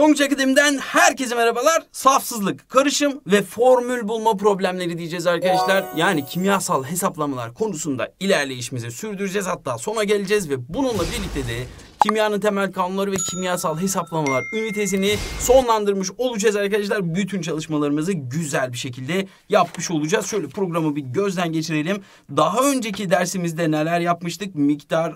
Tongç Akademi'den herkese merhabalar. Safsızlık, karışım ve formül bulma problemleri diyeceğiz arkadaşlar. Yani kimyasal hesaplamalar konusunda ilerleyişimizi sürdüreceğiz hatta sona geleceğiz ve bununla birlikte de kimyanın temel kanunları ve kimyasal hesaplamalar ünitesini sonlandırmış olacağız arkadaşlar. Bütün çalışmalarımızı güzel bir şekilde yapmış olacağız. Şöyle programı bir gözden geçirelim. Daha önceki dersimizde neler yapmıştık? Miktar,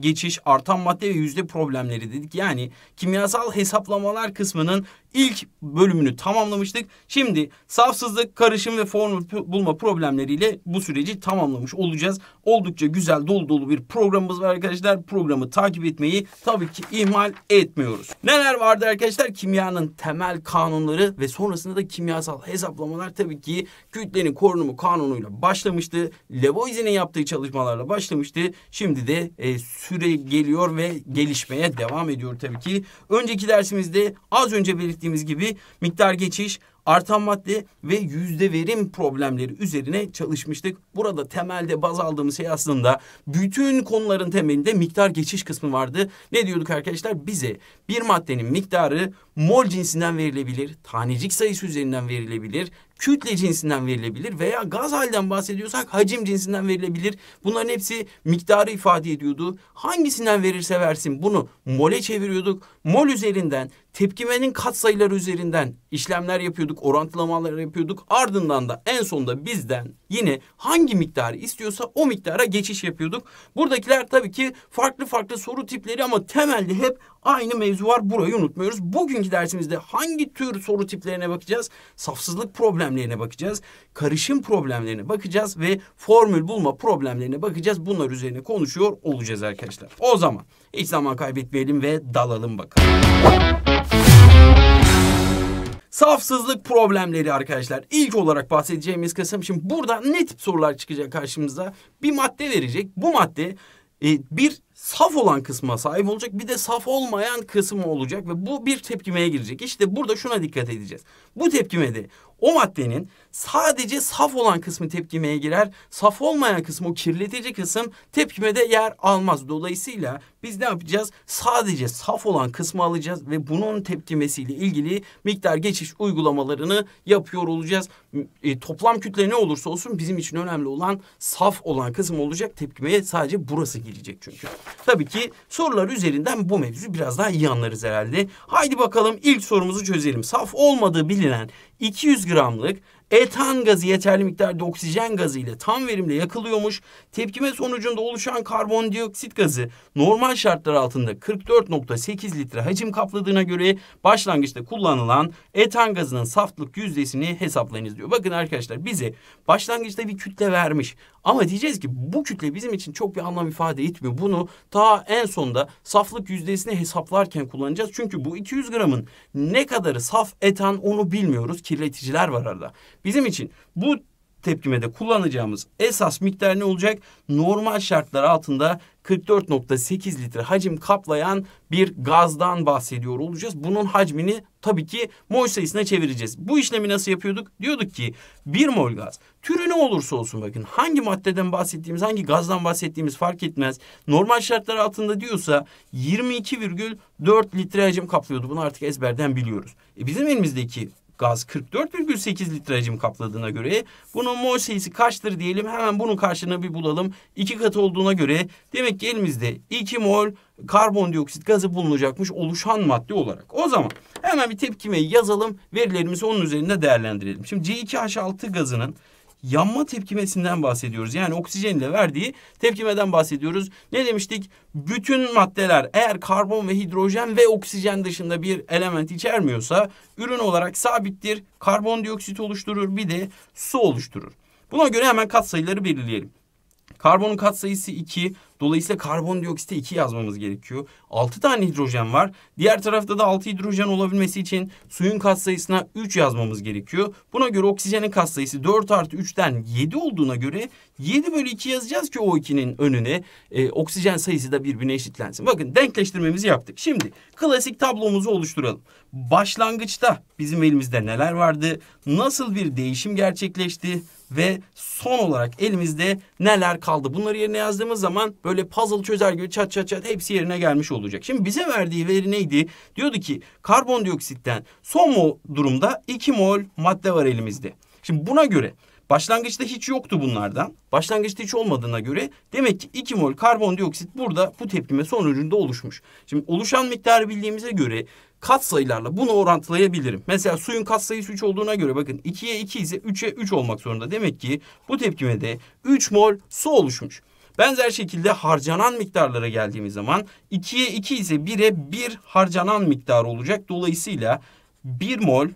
geçiş, artan madde ve yüzde problemleri dedik. Yani kimyasal hesaplamalar kısmının ilk bölümünü tamamlamıştık. Şimdi safsızlık, karışım ve formül bulma problemleriyle bu süreci tamamlamış olacağız. Oldukça güzel dolu dolu bir programımız var arkadaşlar. Programı takip etmeyi tabii ki ihmal etmiyoruz. Neler vardı arkadaşlar? Kimyanın temel kanunları ve sonrasında da kimyasal hesaplamalar tabii ki kütlenin korunumu kanunuyla başlamıştı. Lavoisier'in yaptığı çalışmalarla başlamıştı. Şimdi de e, süre geliyor ve gelişmeye devam ediyor tabii ki. Önceki dersimizde az önce belirttiğim bahsettiğimiz gibi miktar geçiş, artan madde ve yüzde verim problemleri üzerine çalışmıştık. Burada temelde baz aldığımız şey aslında bütün konuların temelinde miktar geçiş kısmı vardı. Ne diyorduk arkadaşlar? Bize bir maddenin miktarı mol cinsinden verilebilir, tanecik sayısı üzerinden verilebilir, kütle cinsinden verilebilir veya gaz halden bahsediyorsak hacim cinsinden verilebilir. Bunların hepsi miktarı ifade ediyordu. Hangisinden verirse versin bunu mole çeviriyorduk mol üzerinden, tepkimenin katsayıları üzerinden işlemler yapıyorduk, orantılamalar yapıyorduk. Ardından da en sonunda bizden yine hangi miktarı istiyorsa o miktara geçiş yapıyorduk. Buradakiler tabii ki farklı farklı soru tipleri ama temelde hep aynı mevzu var. Burayı unutmuyoruz. Bugünkü dersimizde hangi tür soru tiplerine bakacağız? Safsızlık problemlerine bakacağız. Karışım problemlerine bakacağız ve formül bulma problemlerine bakacağız. Bunlar üzerine konuşuyor olacağız arkadaşlar. O zaman hiç zaman kaybetmeyelim ve dalalım bakalım. Safsızlık problemleri arkadaşlar. İlk olarak bahsedeceğimiz kısım şimdi burada ne tip sorular çıkacak karşımıza? Bir madde verecek. Bu madde e, bir saf olan kısma sahip olacak bir de saf olmayan kısım olacak ve bu bir tepkimeye girecek. İşte burada şuna dikkat edeceğiz. Bu tepkimede o maddenin sadece saf olan kısmı tepkimeye girer. Saf olmayan kısmı o kirletici kısım tepkimede yer almaz. Dolayısıyla biz ne yapacağız? Sadece saf olan kısmı alacağız ve bunun tepkimesiyle ilgili miktar geçiş uygulamalarını yapıyor olacağız. E, toplam kütle ne olursa olsun bizim için önemli olan saf olan kısım olacak. Tepkimeye sadece burası girecek çünkü. Tabii ki sorular üzerinden bu mevzu biraz daha iyi anlarız herhalde. Haydi bakalım ilk sorumuzu çözelim. Saf olmadığı bilinen 200 gramlık Etan gazı yeterli miktarda oksijen gazı ile tam verimle yakılıyormuş. Tepkime sonucunda oluşan karbondioksit gazı normal şartlar altında 44.8 litre hacim kapladığına göre başlangıçta kullanılan etan gazının saflık yüzdesini hesaplayınız diyor. Bakın arkadaşlar bize başlangıçta bir kütle vermiş ama diyeceğiz ki bu kütle bizim için çok bir anlam ifade etmiyor. Bunu ta en sonda saflık yüzdesini hesaplarken kullanacağız. Çünkü bu 200 gramın ne kadarı saf etan onu bilmiyoruz. Kirleticiler var arada. Bizim için bu tepkimede kullanacağımız esas miktar ne olacak? Normal şartlar altında 44.8 litre hacim kaplayan bir gazdan bahsediyor olacağız. Bunun hacmini tabii ki mol sayısına çevireceğiz. Bu işlemi nasıl yapıyorduk? Diyorduk ki 1 mol gaz türü ne olursa olsun bakın hangi maddeden bahsettiğimiz hangi gazdan bahsettiğimiz fark etmez. Normal şartlar altında diyorsa 22,4 litre hacim kaplıyordu. Bunu artık ezberden biliyoruz. E bizim elimizdeki gaz 44,8 litre hacim kapladığına göre bunun mol sayısı kaçtır diyelim hemen bunun karşılığını bir bulalım. İki katı olduğuna göre demek ki elimizde 2 mol karbondioksit gazı bulunacakmış oluşan madde olarak. O zaman hemen bir tepkimeyi yazalım verilerimizi onun üzerinde değerlendirelim. Şimdi C2H6 gazının yanma tepkimesinden bahsediyoruz. Yani oksijenle verdiği tepkimeden bahsediyoruz. Ne demiştik? Bütün maddeler eğer karbon ve hidrojen ve oksijen dışında bir element içermiyorsa ürün olarak sabittir. Karbondioksit oluşturur bir de su oluşturur. Buna göre hemen katsayıları belirleyelim. Karbonun katsayısı 2, Dolayısıyla karbondioksite 2 yazmamız gerekiyor. 6 tane hidrojen var. Diğer tarafta da 6 hidrojen olabilmesi için suyun katsayısına 3 yazmamız gerekiyor. Buna göre oksijenin katsayısı 4 artı 3'ten 7 olduğuna göre 7 bölü 2 yazacağız ki o 2'nin önüne e, oksijen sayısı da birbirine eşitlensin. Bakın denkleştirmemizi yaptık. Şimdi klasik tablomuzu oluşturalım. Başlangıçta bizim elimizde neler vardı? Nasıl bir değişim gerçekleşti? Ve son olarak elimizde neler kaldı? Bunları yerine yazdığımız zaman Böyle puzzle çözer gibi çat çat çat hepsi yerine gelmiş olacak. Şimdi bize verdiği veri neydi? Diyordu ki karbondioksitten son mo durumda 2 mol madde var elimizde. Şimdi buna göre Başlangıçta hiç yoktu bunlardan. Başlangıçta hiç olmadığına göre demek ki 2 mol karbondioksit burada bu tepkime sonucunda oluşmuş. Şimdi oluşan miktarı bildiğimize göre kat sayılarla bunu orantılayabilirim. Mesela suyun kat sayısı 3 olduğuna göre bakın 2'ye 2 ise 3'e 3 olmak zorunda. Demek ki bu tepkime de 3 mol su oluşmuş. Benzer şekilde harcanan miktarlara geldiğimiz zaman 2'ye 2 ise 1'e 1 harcanan miktar olacak. Dolayısıyla 1 mol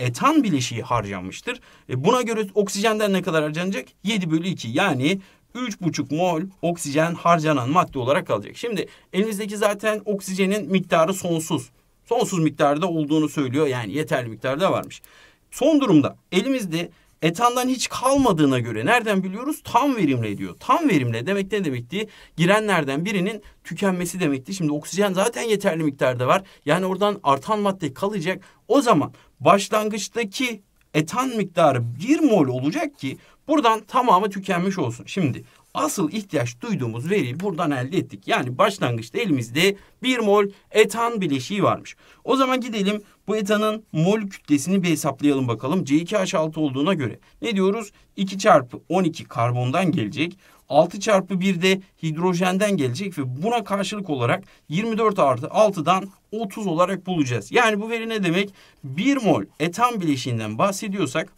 etan bileşiği harcanmıştır. E buna göre oksijenden ne kadar harcanacak? 7 bölü 2 yani 3,5 mol oksijen harcanan madde olarak kalacak. Şimdi elimizdeki zaten oksijenin miktarı sonsuz. Sonsuz miktarda olduğunu söylüyor yani yeterli miktarda varmış. Son durumda elimizde Etandan hiç kalmadığına göre nereden biliyoruz? Tam verimle diyor. Tam verimle demek ne demekti? Girenlerden birinin tükenmesi demekti. Şimdi oksijen zaten yeterli miktarda var. Yani oradan artan madde kalacak. O zaman başlangıçtaki etan miktarı bir mol olacak ki buradan tamamı tükenmiş olsun. Şimdi asıl ihtiyaç duyduğumuz veriyi buradan elde ettik. Yani başlangıçta elimizde bir mol etan bileşiği varmış. O zaman gidelim bu etanın mol kütlesini bir hesaplayalım bakalım. C2H6 olduğuna göre ne diyoruz? 2 çarpı 12 karbondan gelecek. 6 çarpı 1 de hidrojenden gelecek ve buna karşılık olarak 24 artı 6'dan 30 olarak bulacağız. Yani bu veri ne demek? 1 mol etan bileşiğinden bahsediyorsak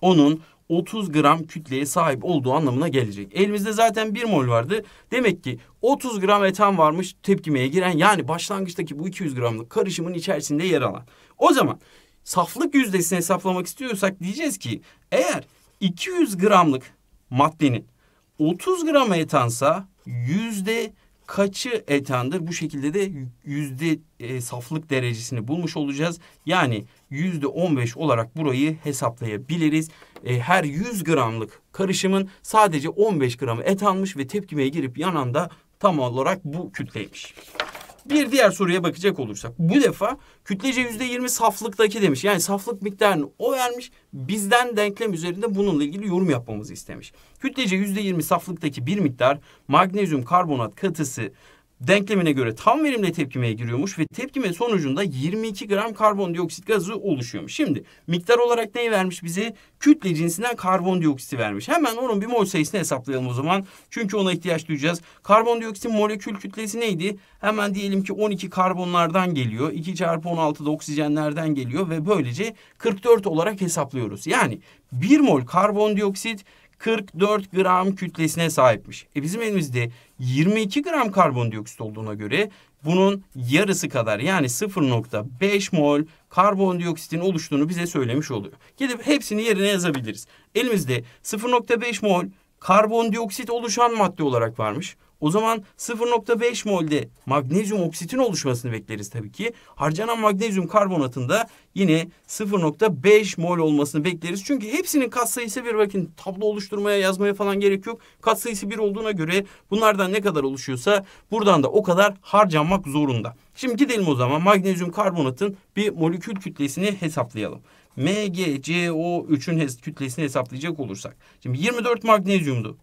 onun 30 gram kütleye sahip olduğu anlamına gelecek. Elimizde zaten 1 mol vardı. Demek ki 30 gram etan varmış tepkimeye giren yani başlangıçtaki bu 200 gramlık karışımın içerisinde yer alan. O zaman saflık yüzdesini hesaplamak istiyorsak diyeceğiz ki eğer 200 gramlık maddenin 30 gram etansa yüzde kaçı etandır? Bu şekilde de yüzde e, saflık derecesini bulmuş olacağız. Yani yüzde 15 olarak burayı hesaplayabiliriz e, her 100 gramlık karışımın sadece 15 gramı et almış ve tepkimeye girip yanan da tam olarak bu kütleymiş. Bir diğer soruya bakacak olursak bu defa kütlece yüzde yirmi saflıktaki demiş. Yani saflık miktarını o vermiş bizden denklem üzerinde bununla ilgili yorum yapmamızı istemiş. Kütlece yüzde yirmi saflıktaki bir miktar magnezyum karbonat katısı denklemine göre tam verimle tepkimeye giriyormuş ve tepkime sonucunda 22 gram karbondioksit gazı oluşuyormuş. Şimdi miktar olarak neyi vermiş bize? Kütle cinsinden karbondioksiti vermiş. Hemen onun bir mol sayısını hesaplayalım o zaman. Çünkü ona ihtiyaç duyacağız. Karbondioksitin molekül kütlesi neydi? Hemen diyelim ki 12 karbonlardan geliyor. 2 çarpı 16 da oksijenlerden geliyor ve böylece 44 olarak hesaplıyoruz. Yani 1 mol karbondioksit 44 gram kütlesine sahipmiş. E bizim elimizde 22 gram karbondioksit olduğuna göre bunun yarısı kadar yani 0.5 mol karbondioksitin oluştuğunu bize söylemiş oluyor. Gidip hepsini yerine yazabiliriz. Elimizde 0.5 mol karbondioksit oluşan madde olarak varmış. O zaman 0.5 molde magnezyum oksitin oluşmasını bekleriz tabii ki. Harcanan magnezyum karbonatında yine 0.5 mol olmasını bekleriz. Çünkü hepsinin katsayısı bir bakın tablo oluşturmaya yazmaya falan gerek yok. Katsayısı bir olduğuna göre bunlardan ne kadar oluşuyorsa buradan da o kadar harcanmak zorunda. Şimdi gidelim o zaman magnezyum karbonatın bir molekül kütlesini hesaplayalım. MgCO3'ün kütlesini hesaplayacak olursak. Şimdi 24 magnezyumdu.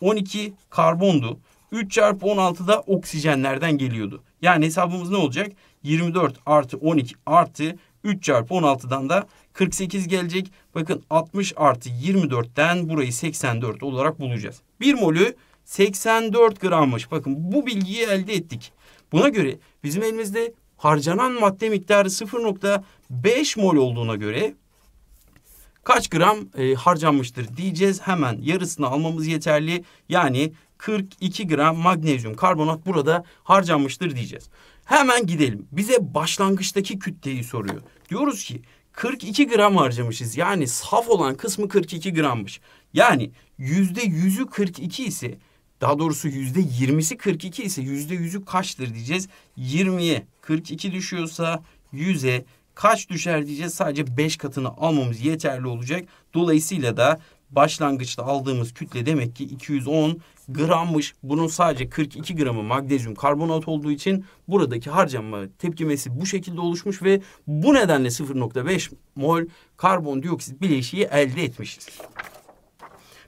12 karbondu. 3 çarpı 16 da oksijenlerden geliyordu. Yani hesabımız ne olacak? 24 artı 12 artı 3 çarpı 16'dan da 48 gelecek. Bakın 60 artı 24'ten burayı 84 olarak bulacağız. 1 molü 84 grammış. Bakın bu bilgiyi elde ettik. Buna göre bizim elimizde harcanan madde miktarı 0.5 mol olduğuna göre kaç gram e, harcanmıştır diyeceğiz. Hemen yarısını almamız yeterli. Yani 42 gram magnezyum karbonat burada harcanmıştır diyeceğiz. Hemen gidelim. Bize başlangıçtaki kütleyi soruyor. Diyoruz ki 42 gram harcamışız. Yani saf olan kısmı 42 grammış. Yani yüzde yüzü 42 ise daha doğrusu yüzde 20'si 42 ise yüzde yüzü kaçtır diyeceğiz. 20'ye 42 düşüyorsa 100'e kaç düşer diyeceğiz. Sadece 5 katını almamız yeterli olacak. Dolayısıyla da başlangıçta aldığımız kütle demek ki 210 grammış. Bunun sadece 42 gramı magnezyum karbonat olduğu için buradaki harcama tepkimesi bu şekilde oluşmuş ve bu nedenle 0.5 mol karbondioksit bileşiği elde etmişiz.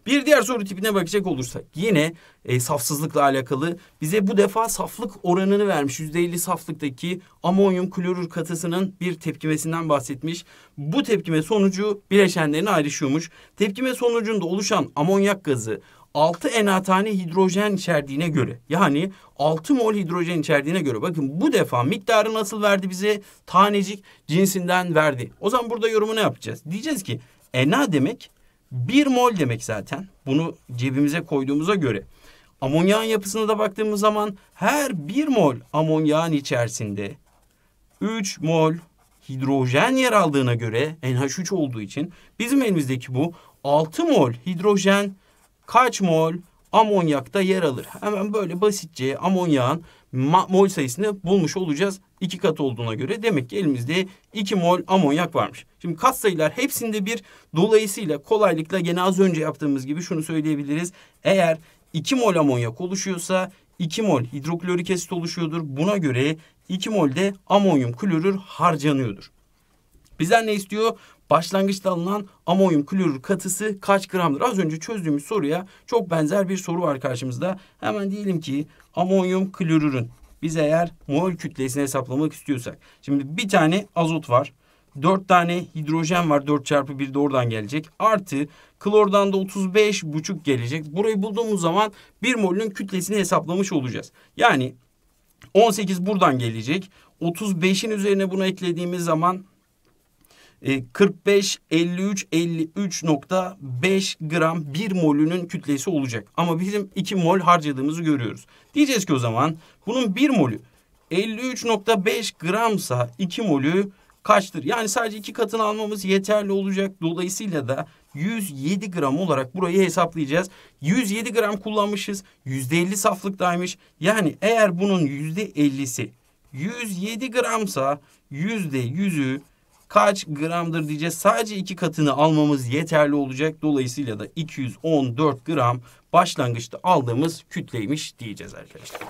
Bir diğer soru tipine bakacak olursak yine e, safsızlıkla alakalı bize bu defa saflık oranını vermiş. yüzde elli saflıktaki amonyum klorür katısının bir tepkimesinden bahsetmiş. Bu tepkime sonucu bileşenlerine ayrışıyormuş. Tepkime sonucunda oluşan amonyak gazı 6 enatane hidrojen içerdiğine göre yani 6 mol hidrojen içerdiğine göre bakın bu defa miktarı nasıl verdi bize tanecik cinsinden verdi. O zaman burada yorumu ne yapacağız? Diyeceğiz ki ena demek 1 mol demek zaten. Bunu cebimize koyduğumuza göre. Amonyağın yapısına da baktığımız zaman her 1 mol amonyağın içerisinde 3 mol hidrojen yer aldığına göre NH3 olduğu için bizim elimizdeki bu 6 mol hidrojen kaç mol amonyakta yer alır? Hemen böyle basitçe amonyağın mol sayısını bulmuş olacağız. İki kat olduğuna göre demek ki elimizde 2 mol amonyak varmış. Şimdi kat sayılar hepsinde bir. Dolayısıyla kolaylıkla gene az önce yaptığımız gibi şunu söyleyebiliriz. Eğer 2 mol amonyak oluşuyorsa 2 mol hidroklorik asit oluşuyordur. Buna göre 2 mol de amonyum klorür harcanıyordur. Bizden ne istiyor? Başlangıçta alınan amonyum klorür katısı kaç gramdır? Az önce çözdüğümüz soruya çok benzer bir soru var karşımızda. Hemen diyelim ki amonyum klorürün. Biz eğer mol kütlesini hesaplamak istiyorsak. Şimdi bir tane azot var. dört tane hidrojen var dört çarpı bir de oradan gelecek. Artı klordan da otuz beş buçuk gelecek. Burayı bulduğumuz zaman bir molün kütlesini hesaplamış olacağız. Yani on sekiz buradan gelecek. otuz beşin üzerine bunu eklediğimiz zaman 45 53 53.5 gram bir molünün kütlesi olacak. Ama bizim 2 mol harcadığımızı görüyoruz. Diyeceğiz ki o zaman bunun 1 molü 53.5 gramsa 2 molü kaçtır? Yani sadece iki katını almamız yeterli olacak. Dolayısıyla da 107 gram olarak burayı hesaplayacağız. 107 gram kullanmışız. %50 saflıktaymış. Yani eğer bunun %50'si 107 gramsa %100'ü kaç gramdır diyeceğiz. Sadece iki katını almamız yeterli olacak. Dolayısıyla da 214 gram başlangıçta aldığımız kütleymiş diyeceğiz arkadaşlar.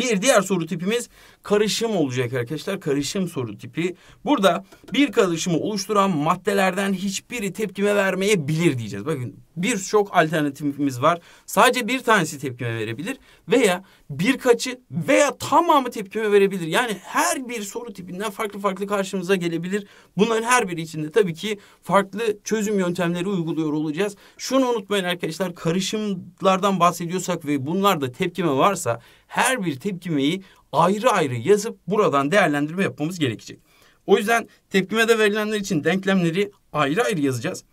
Bir diğer soru tipimiz karışım olacak arkadaşlar. Karışım soru tipi. Burada bir karışımı oluşturan maddelerden hiçbiri tepkime vermeyebilir diyeceğiz. Bakın birçok alternatifimiz var. Sadece bir tanesi tepkime verebilir veya birkaçı veya tamamı tepkime verebilir. Yani her bir soru tipinden farklı farklı karşımıza gelebilir. Bunların her biri içinde tabii ki farklı çözüm yöntemleri uyguluyor olacağız. Şunu unutmayın arkadaşlar karışımlardan bahsediyorsak ve bunlarda tepkime varsa her bir tepkimeyi ayrı ayrı yazıp buradan değerlendirme yapmamız gerekecek. O yüzden tepkimede verilenler için denklemleri ayrı ayrı yazacağız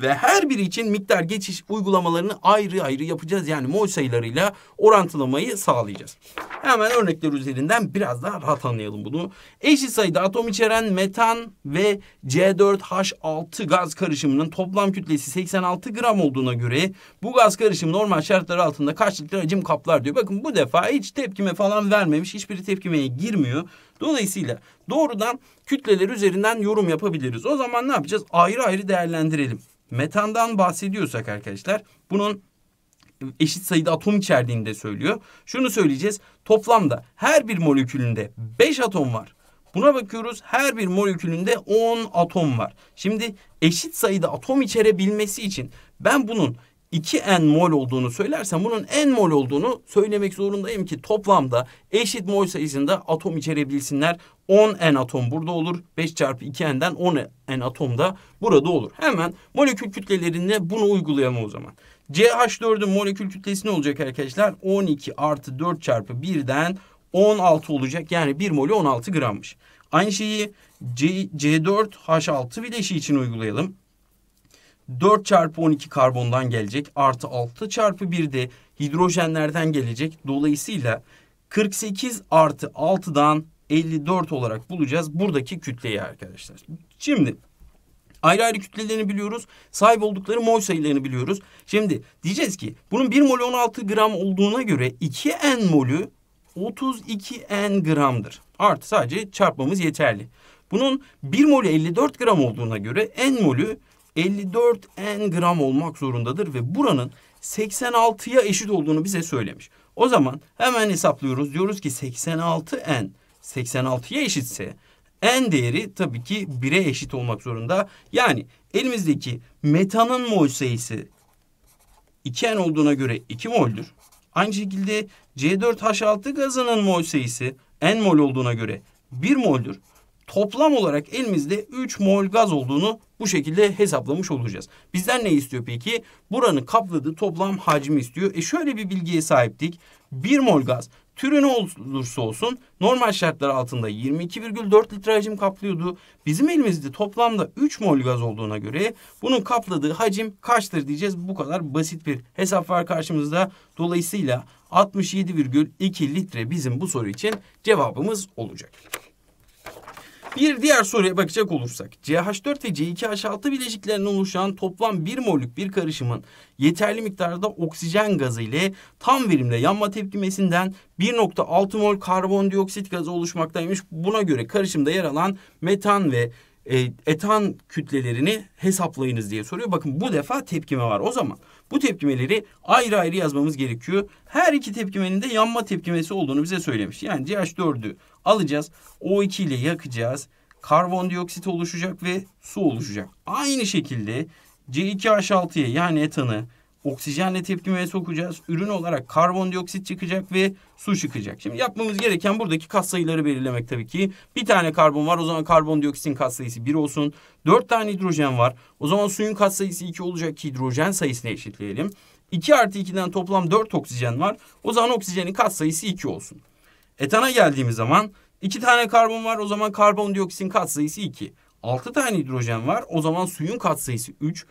ve her biri için miktar geçiş uygulamalarını ayrı ayrı yapacağız. Yani mol sayılarıyla orantılamayı sağlayacağız. Hemen örnekler üzerinden biraz daha rahat anlayalım bunu. Eşit sayıda atom içeren metan ve C4H6 gaz karışımının toplam kütlesi 86 gram olduğuna göre bu gaz karışımı normal şartlar altında kaç litre hacim kaplar diyor. Bakın bu defa hiç tepkime falan vermemiş. Hiçbiri tepkimeye girmiyor. Dolayısıyla doğrudan kütleler üzerinden yorum yapabiliriz. O zaman ne yapacağız? Ayrı ayrı değerlendirelim metandan bahsediyorsak arkadaşlar bunun eşit sayıda atom içerdiğini de söylüyor. Şunu söyleyeceğiz. Toplamda her bir molekülünde 5 atom var. Buna bakıyoruz her bir molekülünde 10 atom var. Şimdi eşit sayıda atom içerebilmesi için ben bunun 2n mol olduğunu söylersem bunun n mol olduğunu söylemek zorundayım ki toplamda eşit mol sayısında atom içerebilsinler. 10n atom burada olur. 5 çarpı 2n'den 10n atom da burada olur. Hemen molekül kütlelerinde bunu uygulayalım o zaman. CH4'ün molekül kütlesi ne olacak arkadaşlar? 12 artı 4 çarpı 1'den 16 olacak. Yani 1 molü 16 grammış. Aynı şeyi C, C4H6 bileşi için uygulayalım. 4 çarpı 12 karbondan gelecek. Artı 6 çarpı 1 de hidrojenlerden gelecek. Dolayısıyla 48 artı 6'dan 54 olarak bulacağız buradaki kütleyi arkadaşlar. Şimdi ayrı ayrı kütlelerini biliyoruz. Sahip oldukları mol sayılarını biliyoruz. Şimdi diyeceğiz ki bunun 1 mol 16 gram olduğuna göre 2N molü 32N gramdır. Artı sadece çarpmamız yeterli. Bunun 1 molü 54 gram olduğuna göre N molü 54 n gram olmak zorundadır ve buranın 86'ya eşit olduğunu bize söylemiş. O zaman hemen hesaplıyoruz. Diyoruz ki 86 n 86'ya eşitse n değeri tabii ki 1'e eşit olmak zorunda. Yani elimizdeki metanın mol sayısı 2n olduğuna göre 2 moldür. Aynı şekilde C4H6 gazının mol sayısı n mol olduğuna göre 1 moldür. Toplam olarak elimizde 3 mol gaz olduğunu bu şekilde hesaplamış olacağız. Bizden ne istiyor peki? Buranın kapladığı toplam hacmi istiyor. E şöyle bir bilgiye sahiptik. 1 mol gaz türü ne olursa olsun normal şartlar altında 22,4 litre hacim kaplıyordu. Bizim elimizde toplamda 3 mol gaz olduğuna göre bunun kapladığı hacim kaçtır diyeceğiz. Bu kadar basit bir hesap var karşımızda. Dolayısıyla 67,2 litre bizim bu soru için cevabımız olacak. Bir diğer soruya bakacak olursak CH4 ve C2H6 bileşiklerinden oluşan toplam bir molük bir karışımın yeterli miktarda oksijen gazı ile tam verimle yanma tepkimesinden 1.6 mol karbondioksit gazı oluşmaktaymış. Buna göre karışımda yer alan metan ve e, etan kütlelerini hesaplayınız diye soruyor. Bakın bu defa tepkime var. O zaman bu tepkimeleri ayrı ayrı yazmamız gerekiyor. Her iki tepkimenin de yanma tepkimesi olduğunu bize söylemiş. Yani CH4'ü alacağız. O2 ile yakacağız. Karbondioksit oluşacak ve su oluşacak. Aynı şekilde C2H6'ya yani etanı oksijenle tepkimeye sokacağız. Ürün olarak karbondioksit çıkacak ve su çıkacak. Şimdi yapmamız gereken buradaki kat sayıları belirlemek tabii ki. Bir tane karbon var o zaman karbondioksitin kat sayısı 1 olsun. 4 tane hidrojen var. O zaman suyun kat sayısı 2 olacak ki hidrojen sayısını eşitleyelim. 2 artı 2'den toplam 4 oksijen var. O zaman oksijenin kat sayısı 2 olsun. Etana geldiğimiz zaman iki tane karbon var o zaman karbondioksitin katsayısı 2. 6 tane hidrojen var o zaman suyun katsayısı 3.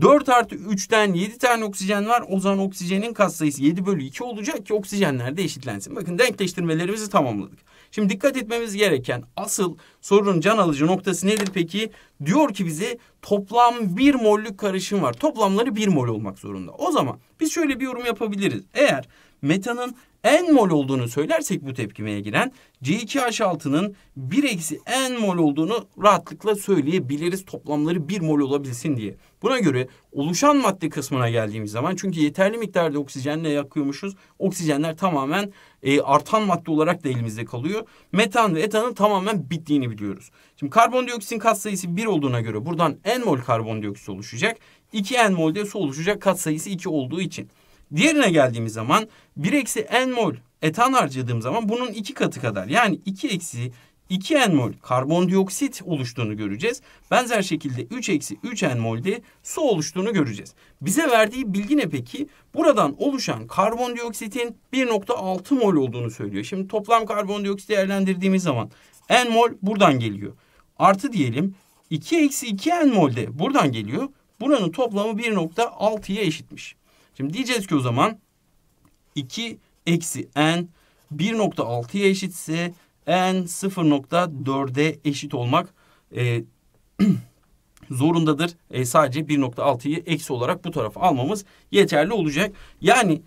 4 artı 3'ten 7 tane oksijen var. O zaman oksijenin katsayısı 7 bölü 2 olacak ki oksijenler de eşitlensin. Bakın denkleştirmelerimizi tamamladık. Şimdi dikkat etmemiz gereken asıl sorunun can alıcı noktası nedir peki? Diyor ki bize toplam 1 mollük karışım var. Toplamları 1 mol olmak zorunda. O zaman biz şöyle bir yorum yapabiliriz. Eğer metanın en mol olduğunu söylersek bu tepkimeye giren C2H6'nın 1 eksi en mol olduğunu rahatlıkla söyleyebiliriz toplamları 1 mol olabilsin diye. Buna göre oluşan madde kısmına geldiğimiz zaman çünkü yeterli miktarda oksijenle yakıyormuşuz. Oksijenler tamamen e, artan madde olarak da elimizde kalıyor. Metan ve etanın tamamen bittiğini biliyoruz. Şimdi karbondioksitin katsayısı 1 olduğuna göre buradan en mol karbondioksit oluşacak. 2 en mol de su oluşacak katsayısı 2 olduğu için. Diğerine geldiğimiz zaman 1 eksi n mol etan harcadığım zaman bunun iki katı kadar yani 2 eksi 2 n mol karbondioksit oluştuğunu göreceğiz. Benzer şekilde 3 eksi 3 n molde su oluştuğunu göreceğiz. Bize verdiği bilgi ne peki? Buradan oluşan karbondioksitin 1.6 mol olduğunu söylüyor. Şimdi toplam karbondioksit değerlendirdiğimiz zaman n mol buradan geliyor. Artı diyelim 2 eksi 2 n molde buradan geliyor. Buranın toplamı 1.6'ya eşitmiş. Şimdi diyeceğiz ki o zaman 2 eksi n 1.6'ya eşitse n 0.4'e eşit olmak e, zorundadır. E, sadece 1.6'yı eksi olarak bu tarafa almamız yeterli olacak. Yani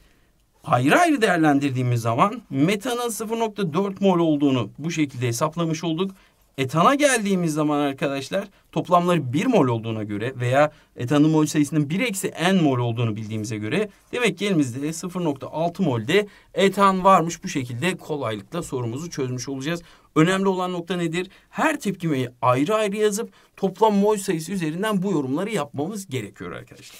ayrı ayrı değerlendirdiğimiz zaman metanın 0.4 mol olduğunu bu şekilde hesaplamış olduk. Etana geldiğimiz zaman arkadaşlar toplamları 1 mol olduğuna göre veya etanın mol sayısının 1 eksi n mol olduğunu bildiğimize göre demek ki elimizde 0.6 molde etan varmış. Bu şekilde kolaylıkla sorumuzu çözmüş olacağız. Önemli olan nokta nedir? Her tepkimeyi ayrı ayrı yazıp toplam mol sayısı üzerinden bu yorumları yapmamız gerekiyor arkadaşlar.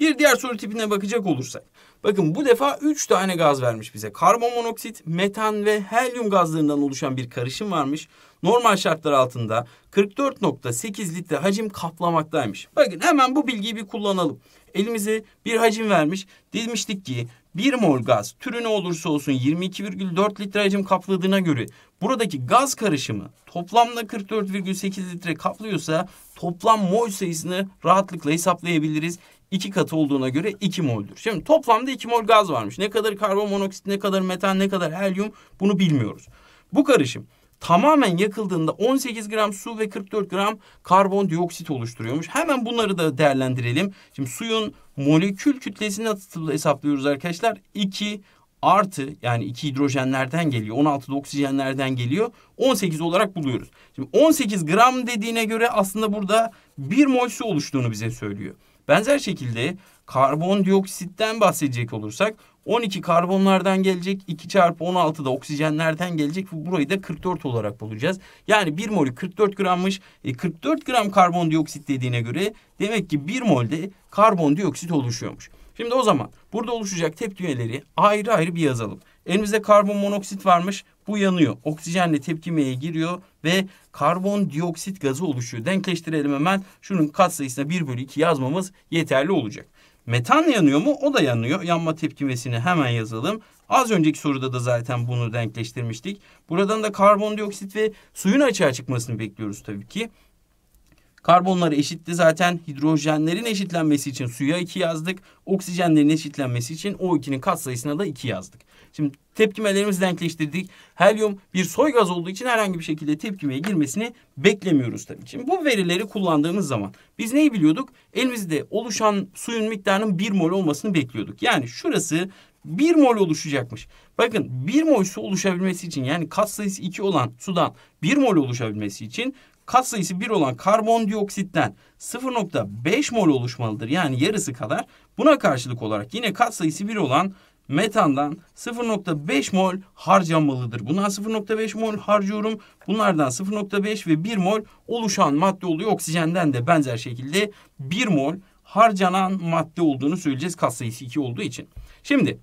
Bir diğer soru tipine bakacak olursak. Bakın bu defa üç tane gaz vermiş bize. Karbon monoksit, metan ve helyum gazlarından oluşan bir karışım varmış. Normal şartlar altında 44.8 litre hacim kaplamaktaymış. Bakın hemen bu bilgiyi bir kullanalım. Elimize bir hacim vermiş. Demiştik ki 1 mol gaz türü ne olursa olsun 22,4 litre hacim kapladığına göre buradaki gaz karışımı toplamda 44,8 litre kaplıyorsa toplam mol sayısını rahatlıkla hesaplayabiliriz. 2 katı olduğuna göre 2 mol'dür. Şimdi toplamda 2 mol gaz varmış. Ne kadar karbon monoksit, ne kadar metan, ne kadar helyum bunu bilmiyoruz. Bu karışım tamamen yakıldığında 18 gram su ve 44 gram karbon dioksit oluşturuyormuş. Hemen bunları da değerlendirelim. Şimdi suyun molekül kütlesini hesaplıyoruz arkadaşlar. 2 artı yani 2 hidrojenlerden geliyor. 16 da oksijenlerden geliyor. 18 olarak buluyoruz. Şimdi 18 gram dediğine göre aslında burada 1 mol su oluştuğunu bize söylüyor. Benzer şekilde karbondioksitten bahsedecek olursak 12 karbonlardan gelecek 2 çarpı 16 da oksijenlerden gelecek burayı da 44 olarak bulacağız. Yani 1 molü 44 grammış e 44 gram karbondioksit dediğine göre demek ki 1 molde karbondioksit oluşuyormuş. Şimdi o zaman burada oluşacak tepkimeleri ayrı ayrı bir yazalım. Elimizde karbon monoksit varmış bu yanıyor oksijenle tepkimeye giriyor ve karbondioksit gazı oluşuyor. Denkleştirelim hemen. Şunun kat sayısına 1 bölü 2 yazmamız yeterli olacak. Metan yanıyor mu? O da yanıyor. Yanma tepkimesini hemen yazalım. Az önceki soruda da zaten bunu denkleştirmiştik. Buradan da karbondioksit ve suyun açığa çıkmasını bekliyoruz tabii ki. Karbonları eşitti zaten. Hidrojenlerin eşitlenmesi için suya 2 yazdık. Oksijenlerin eşitlenmesi için O2'nin katsayısına da 2 yazdık. Şimdi tepkimelerimizi denkleştirdik. Helyum bir soy gaz olduğu için herhangi bir şekilde tepkimeye girmesini beklemiyoruz tabii. Şimdi bu verileri kullandığımız zaman biz neyi biliyorduk? Elimizde oluşan suyun miktarının 1 mol olmasını bekliyorduk. Yani şurası 1 mol oluşacakmış. Bakın 1 mol su oluşabilmesi için yani kat sayısı 2 olan sudan 1 mol oluşabilmesi için Kat sayısı 1 olan karbondioksitten 0.5 mol oluşmalıdır. Yani yarısı kadar. Buna karşılık olarak yine kat sayısı 1 olan metandan 0.5 mol harcanmalıdır. Buna 0.5 mol harcıyorum. Bunlardan 0.5 ve 1 mol oluşan madde oluyor. Oksijenden de benzer şekilde 1 mol harcanan madde olduğunu söyleyeceğiz kat sayısı 2 olduğu için. Şimdi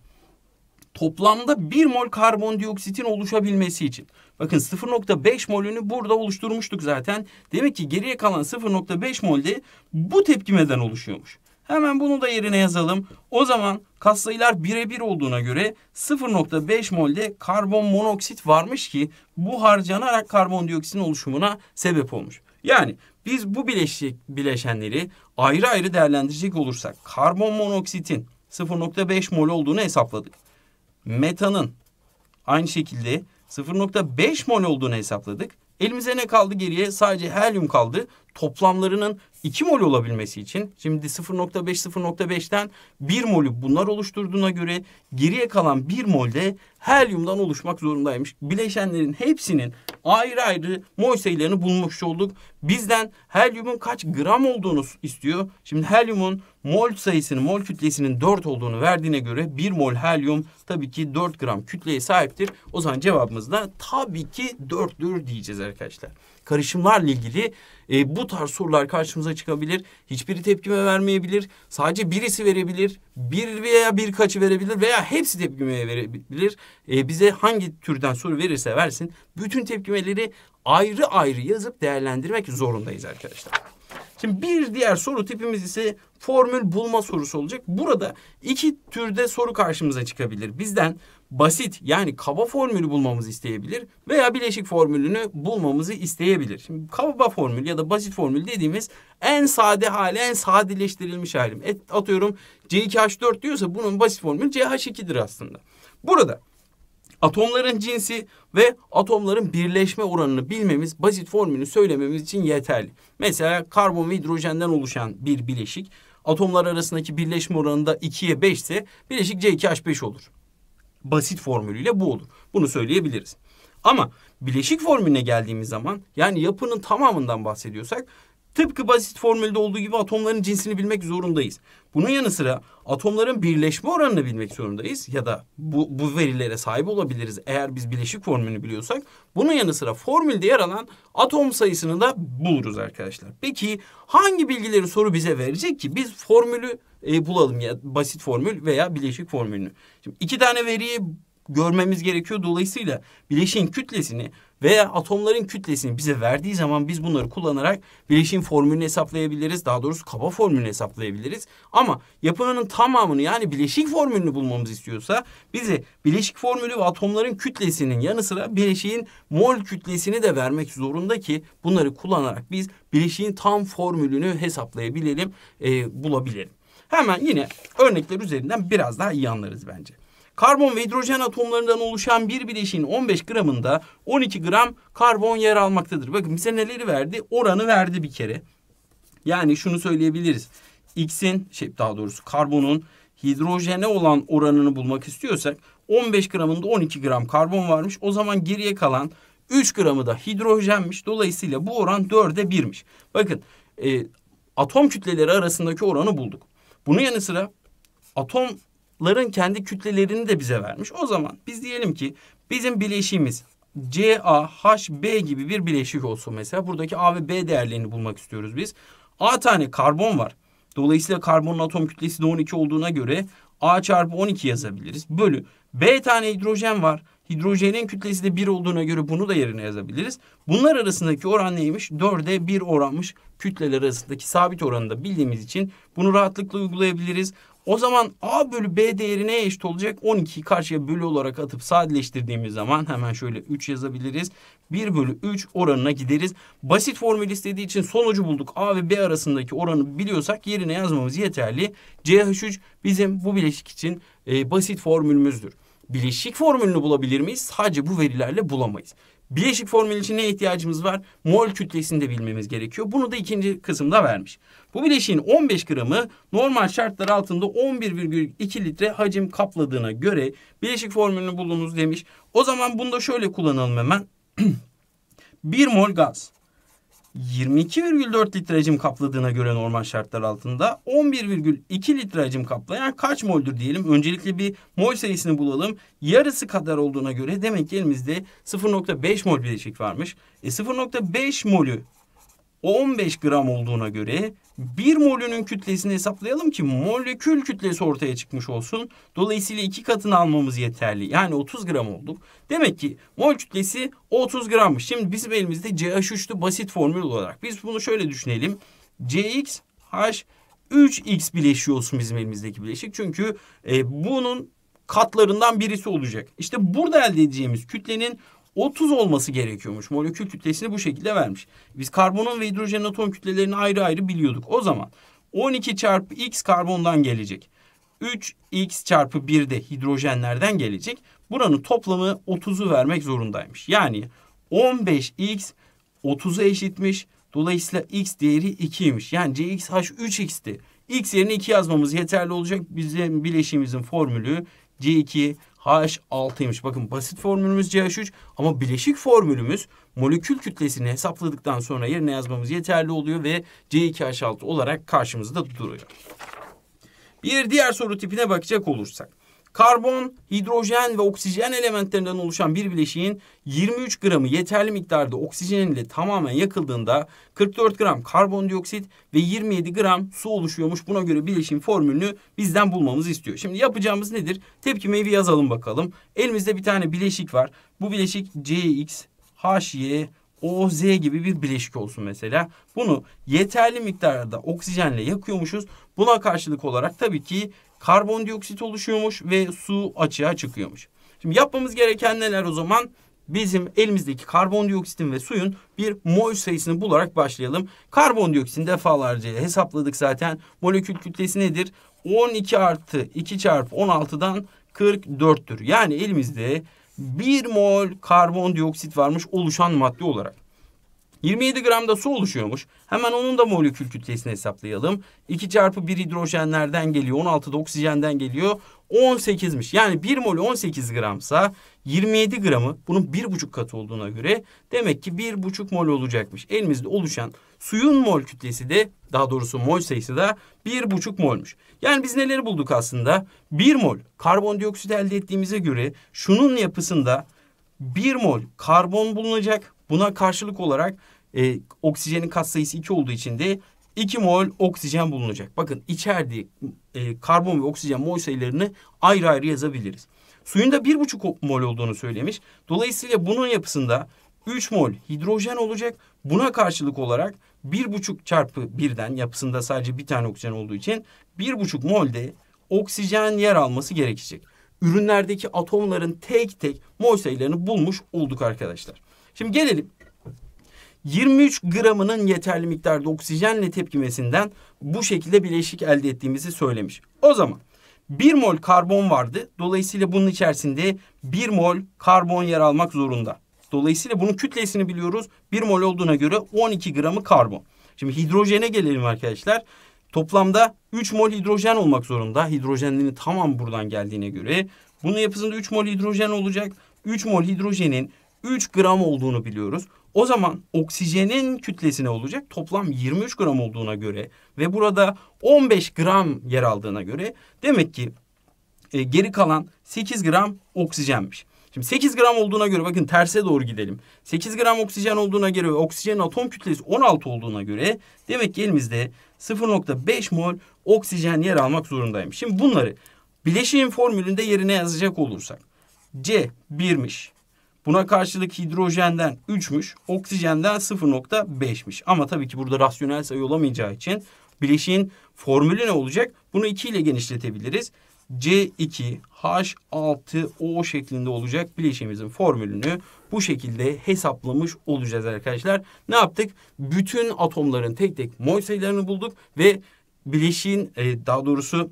toplamda 1 mol karbondioksitin oluşabilmesi için Bakın 0.5 molünü burada oluşturmuştuk zaten. Demek ki geriye kalan 0.5 mol de bu tepkimeden oluşuyormuş. Hemen bunu da yerine yazalım. O zaman katsayılar birebir olduğuna göre 0.5 molde karbon monoksit varmış ki bu harcanarak karbondioksitin oluşumuna sebep olmuş. Yani biz bu bileşik, bileşenleri ayrı ayrı değerlendirecek olursak karbon monoksitin 0.5 mol olduğunu hesapladık. Metanın aynı şekilde 0.5 mol olduğunu hesapladık. Elimize ne kaldı geriye? Sadece helyum kaldı. Toplamlarının 2 mol olabilmesi için şimdi 0.5 0.5'ten 1 molü bunlar oluşturduğuna göre geriye kalan 1 mol de helyumdan oluşmak zorundaymış. Bileşenlerin hepsinin ayrı ayrı mol sayılarını bulmuş olduk. Bizden helyumun kaç gram olduğunu istiyor. Şimdi helyumun mol sayısının, mol kütlesinin 4 olduğunu verdiğine göre 1 mol helyum tabii ki 4 gram kütleye sahiptir. O zaman cevabımız da tabii ki 4'tür diyeceğiz arkadaşlar. Karışımlarla ilgili e, bu tarz sorular karşımıza çıkabilir. Hiçbiri tepkime vermeyebilir. Sadece birisi verebilir. Bir veya birkaçı verebilir veya hepsi tepkime verebilir. E, bize hangi türden soru verirse versin bütün tepkimeleri ayrı ayrı yazıp değerlendirmek zorundayız arkadaşlar. Şimdi bir diğer soru tipimiz ise formül bulma sorusu olacak. Burada iki türde soru karşımıza çıkabilir. Bizden basit yani kaba formülü bulmamızı isteyebilir veya bileşik formülünü bulmamızı isteyebilir. Şimdi kaba formül ya da basit formül dediğimiz en sade hali, en sadeleştirilmiş hali. Et, atıyorum C2H4 diyorsa bunun basit formülü CH2'dir aslında. Burada Atomların cinsi ve atomların birleşme oranını bilmemiz basit formülü söylememiz için yeterli. Mesela karbon ve hidrojenden oluşan bir bileşik atomlar arasındaki birleşme oranında da 2'ye 5 ise bileşik C2H5 olur. Basit formülüyle bu olur. Bunu söyleyebiliriz. Ama bileşik formülüne geldiğimiz zaman yani yapının tamamından bahsediyorsak Tıpkı basit formülde olduğu gibi atomların cinsini bilmek zorundayız. Bunun yanı sıra atomların birleşme oranını bilmek zorundayız ya da bu, bu verilere sahip olabiliriz eğer biz bileşik formülünü biliyorsak. Bunun yanı sıra formülde yer alan atom sayısını da buluruz arkadaşlar. Peki hangi bilgileri soru bize verecek ki biz formülü e, bulalım ya basit formül veya bileşik formülünü. Şimdi iki tane veriyi görmemiz gerekiyor. Dolayısıyla bileşiğin kütlesini veya atomların kütlesini bize verdiği zaman biz bunları kullanarak bileşim formülünü hesaplayabiliriz. Daha doğrusu kaba formülünü hesaplayabiliriz. Ama yapının tamamını yani bileşik formülünü bulmamızı istiyorsa bize bileşik formülü ve atomların kütlesinin yanı sıra bileşiğin mol kütlesini de vermek zorunda ki bunları kullanarak biz bileşiğin tam formülünü hesaplayabilelim, e, bulabilirim. Hemen yine örnekler üzerinden biraz daha iyi anlarız bence. Karbon ve hidrojen atomlarından oluşan bir bileşiğin 15 gramında 12 gram karbon yer almaktadır. Bakın bize neleri verdi? Oranı verdi bir kere. Yani şunu söyleyebiliriz. X'in şey daha doğrusu karbonun hidrojene olan oranını bulmak istiyorsak 15 gramında 12 gram karbon varmış. O zaman geriye kalan 3 gramı da hidrojenmiş. Dolayısıyla bu oran 4'e 1'miş. Bakın e, atom kütleleri arasındaki oranı bulduk. Bunun yanı sıra atom ların kendi kütlelerini de bize vermiş. O zaman biz diyelim ki bizim bileşiğimiz CaHB gibi bir bileşik olsun mesela. Buradaki A ve B değerlerini bulmak istiyoruz biz. A tane karbon var. Dolayısıyla karbonun atom kütlesi de 12 olduğuna göre A çarpı 12 yazabiliriz. Bölü B tane hidrojen var. Hidrojenin kütlesi de 1 olduğuna göre bunu da yerine yazabiliriz. Bunlar arasındaki oran neymiş? 4'e 1 oranmış kütleler arasındaki sabit oranı da bildiğimiz için bunu rahatlıkla uygulayabiliriz. O zaman A bölü B değeri neye eşit olacak? 12'yi karşıya bölü olarak atıp sadeleştirdiğimiz zaman hemen şöyle 3 yazabiliriz. 1 bölü 3 oranına gideriz. Basit formül istediği için sonucu bulduk. A ve B arasındaki oranı biliyorsak yerine yazmamız yeterli. CH3 bizim bu bileşik için e, basit formülümüzdür. Bileşik formülünü bulabilir miyiz? Sadece bu verilerle bulamayız. Bileşik formül için ne ihtiyacımız var? Mol kütlesini de bilmemiz gerekiyor. Bunu da ikinci kısımda vermiş. Bu bileşiğin 15 gramı normal şartlar altında 11,2 litre hacim kapladığına göre bileşik formülünü buldunuz demiş. O zaman bunu da şöyle kullanalım hemen. 1 mol gaz 22,4 litre hacim kapladığına göre normal şartlar altında 11,2 litre hacim kaplayan kaç moldür diyelim. Öncelikle bir mol sayısını bulalım. Yarısı kadar olduğuna göre demek ki elimizde 0,5 mol bileşik varmış. E 0,5 molü o 15 gram olduğuna göre 1 molünün kütlesini hesaplayalım ki molekül kütlesi ortaya çıkmış olsun. Dolayısıyla iki katını almamız yeterli. Yani 30 gram olduk. Demek ki mol kütlesi 30 grammış. Şimdi bizim elimizde CH3'lü basit formül olarak. Biz bunu şöyle düşünelim. CX 3x bileşiği olsun bizim elimizdeki bileşik. Çünkü e, bunun katlarından birisi olacak. İşte burada elde edeceğimiz kütlenin 30 olması gerekiyormuş. Molekül kütlesini bu şekilde vermiş. Biz karbonun ve hidrojenin atom kütlelerini ayrı ayrı biliyorduk. O zaman 12 çarpı x karbondan gelecek. 3x çarpı 1 de hidrojenlerden gelecek. Buranın toplamı 30'u vermek zorundaymış. Yani 15x 30'a eşitmiş. Dolayısıyla x değeri 2'ymiş. Yani CXH 3x'ti. X yerine 2 yazmamız yeterli olacak. Bizim bileşimimizin formülü C2 HH6'ymış. Bakın basit formülümüz CH3 ama bileşik formülümüz molekül kütlesini hesapladıktan sonra yerine yazmamız yeterli oluyor ve C2H6 olarak karşımızda duruyor. Bir diğer soru tipine bakacak olursak. Karbon, hidrojen ve oksijen elementlerinden oluşan bir bileşiğin 23 gramı yeterli miktarda oksijen ile tamamen yakıldığında 44 gram karbondioksit ve 27 gram su oluşuyormuş. Buna göre bileşim formülünü bizden bulmamızı istiyor. Şimdi yapacağımız nedir? Tepkimeyi bir yazalım bakalım. Elimizde bir tane bileşik var. Bu bileşik CX, HY, OZ gibi bir bileşik olsun mesela. Bunu yeterli miktarda oksijenle yakıyormuşuz. Buna karşılık olarak tabii ki karbondioksit oluşuyormuş ve su açığa çıkıyormuş. Şimdi yapmamız gereken neler o zaman? Bizim elimizdeki karbondioksitin ve suyun bir mol sayısını bularak başlayalım. Karbondioksitin defalarca hesapladık zaten. Molekül kütlesi nedir? 12 artı 2 çarpı 16'dan 44'tür. Yani elimizde 1 mol karbondioksit varmış oluşan madde olarak. 27 gramda su oluşuyormuş. Hemen onun da molekül kütlesini hesaplayalım. 2 çarpı 1 hidrojenlerden geliyor. 16 da oksijenden geliyor. 18'miş. Yani 1 mol 18 gramsa 27 gramı bunun 1,5 katı olduğuna göre demek ki 1,5 mol olacakmış. Elimizde oluşan suyun mol kütlesi de daha doğrusu mol sayısı da 1,5 molmuş. Yani biz neleri bulduk aslında? 1 mol karbondioksit elde ettiğimize göre şunun yapısında 1 mol karbon bulunacak. Buna karşılık olarak e, oksijenin katsayısı 2 olduğu için de 2 mol oksijen bulunacak. Bakın içerdiği e, karbon ve oksijen mol sayılarını ayrı ayrı yazabiliriz. Suyun da 1,5 mol olduğunu söylemiş. Dolayısıyla bunun yapısında 3 mol hidrojen olacak. Buna karşılık olarak 1,5 çarpı 1'den yapısında sadece bir tane oksijen olduğu için 1,5 mol de oksijen yer alması gerekecek. Ürünlerdeki atomların tek tek mol sayılarını bulmuş olduk arkadaşlar. Şimdi gelelim 23 gramının yeterli miktarda oksijenle tepkimesinden bu şekilde bileşik elde ettiğimizi söylemiş. O zaman 1 mol karbon vardı. Dolayısıyla bunun içerisinde 1 mol karbon yer almak zorunda. Dolayısıyla bunun kütlesini biliyoruz. 1 mol olduğuna göre 12 gramı karbon. Şimdi hidrojene gelelim arkadaşlar. Toplamda 3 mol hidrojen olmak zorunda. Hidrojenlerin tamam buradan geldiğine göre. Bunun yapısında 3 mol hidrojen olacak. 3 mol hidrojenin 3 gram olduğunu biliyoruz. O zaman oksijenin kütlesi ne olacak? Toplam 23 gram olduğuna göre ve burada 15 gram yer aldığına göre demek ki e, geri kalan 8 gram oksijenmiş. Şimdi 8 gram olduğuna göre bakın terse doğru gidelim. 8 gram oksijen olduğuna göre ve oksijenin atom kütlesi 16 olduğuna göre demek ki elimizde 0.5 mol oksijen yer almak zorundayım. Şimdi bunları bileşiğin formülünde yerine yazacak olursak C 1'miş. Buna karşılık hidrojenden 3'müş, oksijenden 0.5'miş. Ama tabii ki burada rasyonel sayı olamayacağı için bileşiğin formülü ne olacak? Bunu 2 ile genişletebiliriz. C2H6O şeklinde olacak bileşiğimizin formülünü bu şekilde hesaplamış olacağız arkadaşlar. Ne yaptık? Bütün atomların tek tek mol sayılarını bulduk ve bileşiğin e, daha doğrusu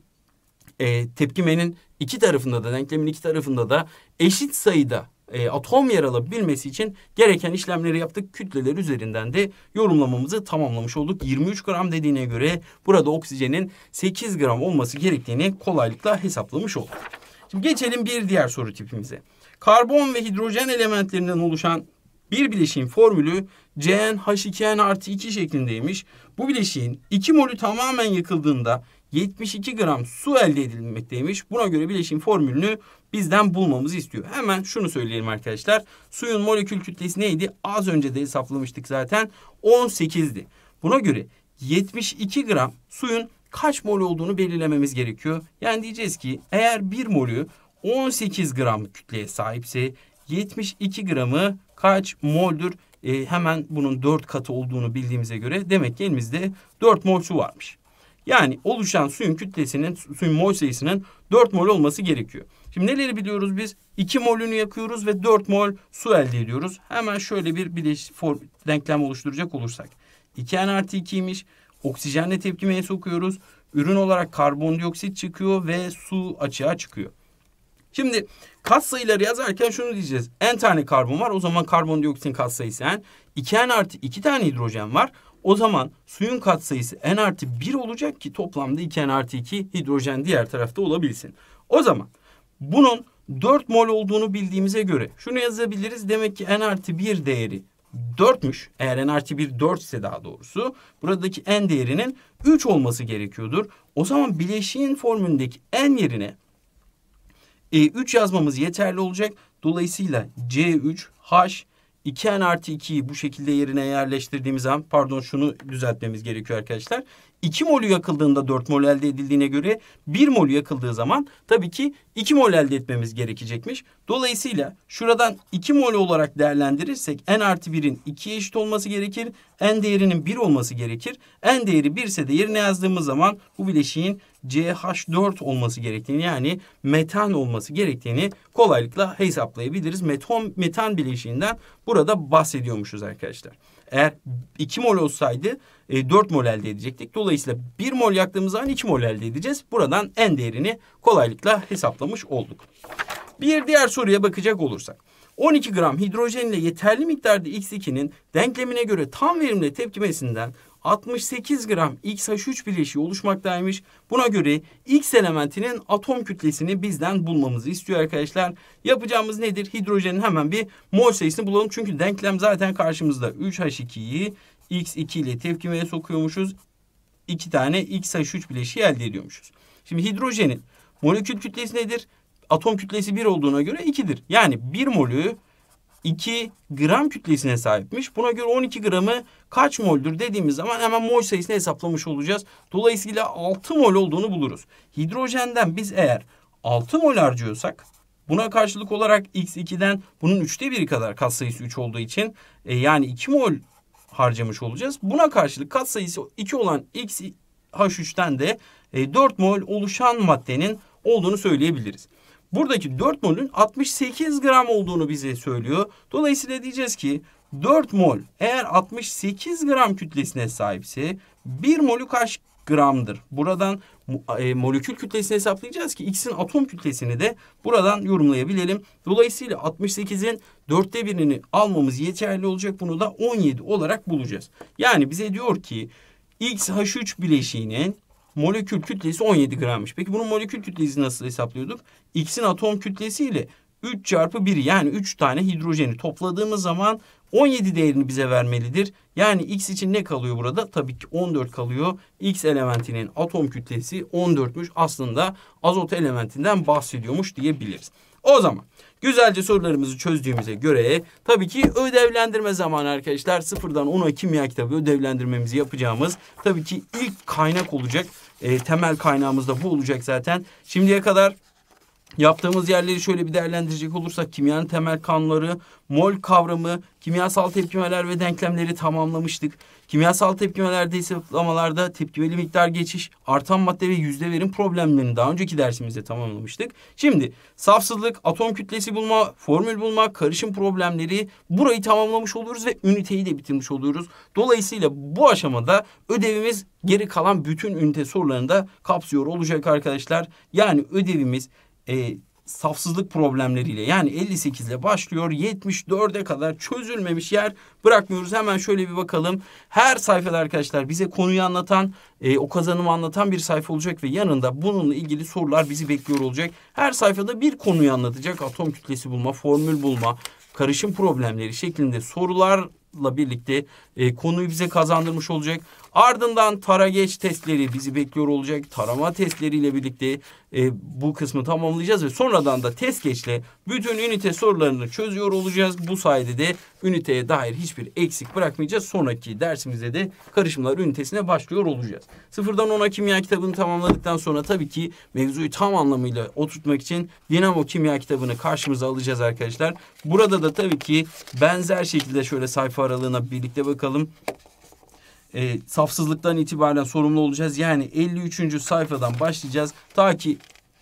e, tepkimenin iki tarafında da denklemin iki tarafında da eşit sayıda e, atom yer alabilmesi için gereken işlemleri yaptık. Kütleler üzerinden de yorumlamamızı tamamlamış olduk. 23 gram dediğine göre burada oksijenin 8 gram olması gerektiğini kolaylıkla hesaplamış olduk. Şimdi geçelim bir diğer soru tipimize. Karbon ve hidrojen elementlerinden oluşan bir bileşiğin formülü CnH2n artı 2 şeklindeymiş. Bu bileşiğin 2 molü tamamen yakıldığında 72 gram su elde edilmekteymiş. Buna göre bileşim formülünü bizden bulmamızı istiyor. Hemen şunu söyleyelim arkadaşlar. Suyun molekül kütlesi neydi? Az önce de hesaplamıştık zaten. 18'di. Buna göre 72 gram suyun kaç mol olduğunu belirlememiz gerekiyor. Yani diyeceğiz ki eğer bir molü 18 gram kütleye sahipse 72 gramı kaç moldür? E, hemen bunun 4 katı olduğunu bildiğimize göre demek ki elimizde 4 mol su varmış. Yani oluşan suyun kütlesinin, suyun mol sayısının 4 mol olması gerekiyor. Şimdi neleri biliyoruz biz? 2 molünü yakıyoruz ve 4 mol su elde ediyoruz. Hemen şöyle bir bileş form, denklem oluşturacak olursak. 2N artı 2'ymiş. Oksijenle tepkimeye sokuyoruz. Ürün olarak karbondioksit çıkıyor ve su açığa çıkıyor. Şimdi kat sayıları yazarken şunu diyeceğiz. N tane karbon var o zaman karbondioksitin kat sayısı N. 2N artı 2 tane hidrojen var. O zaman suyun katsayısı n artı 1 olacak ki toplamda 2n artı 2 hidrojen diğer tarafta olabilsin. O zaman bunun 4 mol olduğunu bildiğimize göre şunu yazabiliriz. Demek ki n artı 1 değeri 4'müş. Eğer n artı 1 4 ise daha doğrusu buradaki n değerinin 3 olması gerekiyordur. O zaman bileşiğin formülündeki n yerine e, 3 yazmamız yeterli olacak. Dolayısıyla C3H 2n artı 2'yi bu şekilde yerine yerleştirdiğimiz zaman pardon şunu düzeltmemiz gerekiyor arkadaşlar. 2 molü yakıldığında 4 mol elde edildiğine göre 1 mol yakıldığı zaman tabii ki 2 mol elde etmemiz gerekecekmiş. Dolayısıyla şuradan 2 mol olarak değerlendirirsek n artı 1'in 2'ye eşit olması gerekir. n değerinin 1 olması gerekir. n değeri 1 ise de yerine yazdığımız zaman bu bileşiğin CH4 olması gerektiğini yani metan olması gerektiğini kolaylıkla hesaplayabiliriz. Meton, metan bileşiğinden burada bahsediyormuşuz arkadaşlar. Eğer 2 mol olsaydı e, 4 mol elde edecektik. Dolayısıyla 1 mol yaktığımız zaman 2 mol elde edeceğiz. Buradan en değerini kolaylıkla hesaplamış olduk. Bir diğer soruya bakacak olursak. 12 gram hidrojen ile yeterli miktarda X2'nin denklemine göre tam verimle tepkimesinden 68 gram XH3 bileşiği oluşmaktaymış. Buna göre X elementinin atom kütlesini bizden bulmamızı istiyor arkadaşlar. Yapacağımız nedir? Hidrojenin hemen bir mol sayısını bulalım. Çünkü denklem zaten karşımızda. 3H2'yi X2 ile tepkimeye sokuyormuşuz. 2 tane XH3 bileşiği elde ediyormuşuz. Şimdi hidrojenin molekül kütlesi nedir? Atom kütlesi 1 olduğuna göre 2'dir. Yani 1 molü 2 gram kütlesine sahipmiş. Buna göre 12 gramı kaç moldür dediğimiz zaman hemen mol sayısını hesaplamış olacağız. Dolayısıyla 6 mol olduğunu buluruz. Hidrojenden biz eğer 6 mol harcıyorsak buna karşılık olarak x2'den bunun 3'te 1'i kadar kat sayısı 3 olduğu için e, yani 2 mol harcamış olacağız. Buna karşılık kat sayısı 2 olan x H3'ten de 4 e, mol oluşan maddenin olduğunu söyleyebiliriz buradaki 4 molün 68 gram olduğunu bize söylüyor. Dolayısıyla diyeceğiz ki 4 mol eğer 68 gram kütlesine sahipse 1 molü kaç gramdır? Buradan e, molekül kütlesini hesaplayacağız ki X'in atom kütlesini de buradan yorumlayabilelim. Dolayısıyla 68'in dörtte birini almamız yeterli olacak. Bunu da 17 olarak bulacağız. Yani bize diyor ki X XH3 bileşiğinin molekül kütlesi 17 grammış. Peki bunun molekül kütlesi nasıl hesaplıyorduk? X'in atom kütlesi ile 3 çarpı 1 yani 3 tane hidrojeni topladığımız zaman 17 değerini bize vermelidir. Yani x için ne kalıyor burada? Tabii ki 14 kalıyor. X elementinin atom kütlesi 14'müş. Aslında azot elementinden bahsediyormuş diyebiliriz. O zaman güzelce sorularımızı çözdüğümüze göre tabii ki ödevlendirme zamanı arkadaşlar. Sıfırdan 10'a kimya kitabı ödevlendirmemizi yapacağımız tabii ki ilk kaynak olacak e, temel kaynağımız da bu olacak zaten. Şimdiye kadar Yaptığımız yerleri şöyle bir değerlendirecek olursak kimyanın temel kanları, mol kavramı, kimyasal tepkimeler ve denklemleri tamamlamıştık. Kimyasal tepkimelerde ise hesaplamalarda tepkimeli miktar geçiş, artan madde ve yüzde verim problemlerini daha önceki dersimizde tamamlamıştık. Şimdi safsızlık, atom kütlesi bulma, formül bulma, karışım problemleri burayı tamamlamış oluyoruz ve üniteyi de bitirmiş oluyoruz. Dolayısıyla bu aşamada ödevimiz geri kalan bütün ünite sorularını da kapsıyor olacak arkadaşlar. Yani ödevimiz e, safsızlık problemleriyle yani 58 ile başlıyor 74'e kadar çözülmemiş yer bırakmıyoruz. Hemen şöyle bir bakalım. Her sayfada arkadaşlar bize konuyu anlatan, e, o kazanımı anlatan bir sayfa olacak ve yanında bununla ilgili sorular bizi bekliyor olacak. Her sayfada bir konuyu anlatacak. Atom kütlesi bulma, formül bulma, karışım problemleri şeklinde sorular la birlikte e, konuyu bize kazandırmış olacak. Ardından tara geç testleri bizi bekliyor olacak. Tarama testleriyle birlikte e, bu kısmı tamamlayacağız ve sonradan da test geçle bütün ünite sorularını çözüyor olacağız. Bu sayede de üniteye dair hiçbir eksik bırakmayacağız. Sonraki dersimizde de karışımlar ünitesine başlıyor olacağız. Sıfırdan ona kimya kitabını tamamladıktan sonra tabii ki mevzuyu tam anlamıyla oturtmak için Dinamo Kimya kitabını karşımıza alacağız arkadaşlar. Burada da tabii ki benzer şekilde şöyle sayfa aralığına birlikte bakalım e, safsızlıktan itibaren sorumlu olacağız. Yani 53. sayfadan başlayacağız ta ki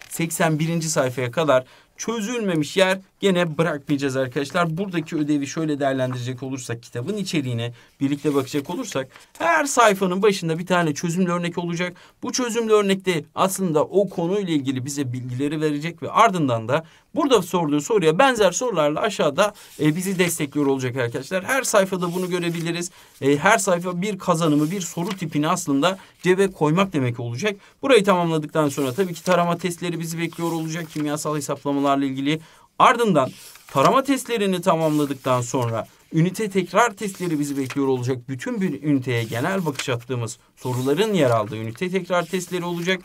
81. sayfaya kadar Çözülmemiş yer gene bırakmayacağız arkadaşlar. Buradaki ödevi şöyle değerlendirecek olursak kitabın içeriğine birlikte bakacak olursak her sayfanın başında bir tane çözümlü örnek olacak. Bu çözümlü örnekte aslında o konuyla ilgili bize bilgileri verecek ve ardından da burada sorduğu soruya benzer sorularla aşağıda e, bizi destekliyor olacak arkadaşlar. Her sayfada bunu görebiliriz. E, her sayfa bir kazanımı bir soru tipini aslında cebe koymak demek olacak. Burayı tamamladıktan sonra tabii ki tarama testleri bizi bekliyor olacak. Kimyasal hesaplamalar konularla ilgili. Ardından tarama testlerini tamamladıktan sonra ünite tekrar testleri bizi bekliyor olacak. Bütün bir üniteye genel bakış attığımız soruların yer aldığı ünite tekrar testleri olacak.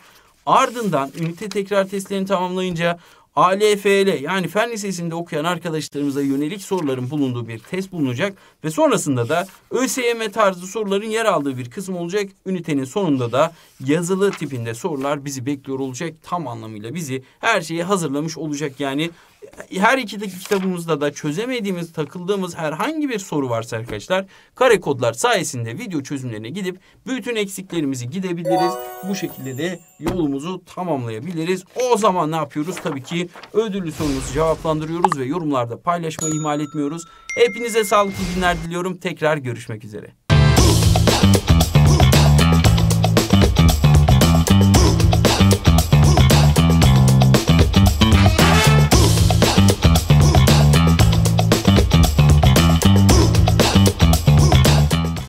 Ardından ünite tekrar testlerini tamamlayınca ALFL yani fen lisesinde okuyan arkadaşlarımıza yönelik soruların bulunduğu bir test bulunacak ve sonrasında da ÖSYM tarzı soruların yer aldığı bir kısım olacak. Ünitenin sonunda da yazılı tipinde sorular bizi bekliyor olacak. Tam anlamıyla bizi her şeyi hazırlamış olacak yani her iki kitabımızda da çözemediğimiz, takıldığımız herhangi bir soru varsa arkadaşlar kare kodlar sayesinde video çözümlerine gidip bütün eksiklerimizi gidebiliriz. Bu şekilde de yolumuzu tamamlayabiliriz. O zaman ne yapıyoruz? Tabii ki ödüllü sorumuzu cevaplandırıyoruz ve yorumlarda paylaşmayı ihmal etmiyoruz. Hepinize sağlıklı günler diliyorum. Tekrar görüşmek üzere.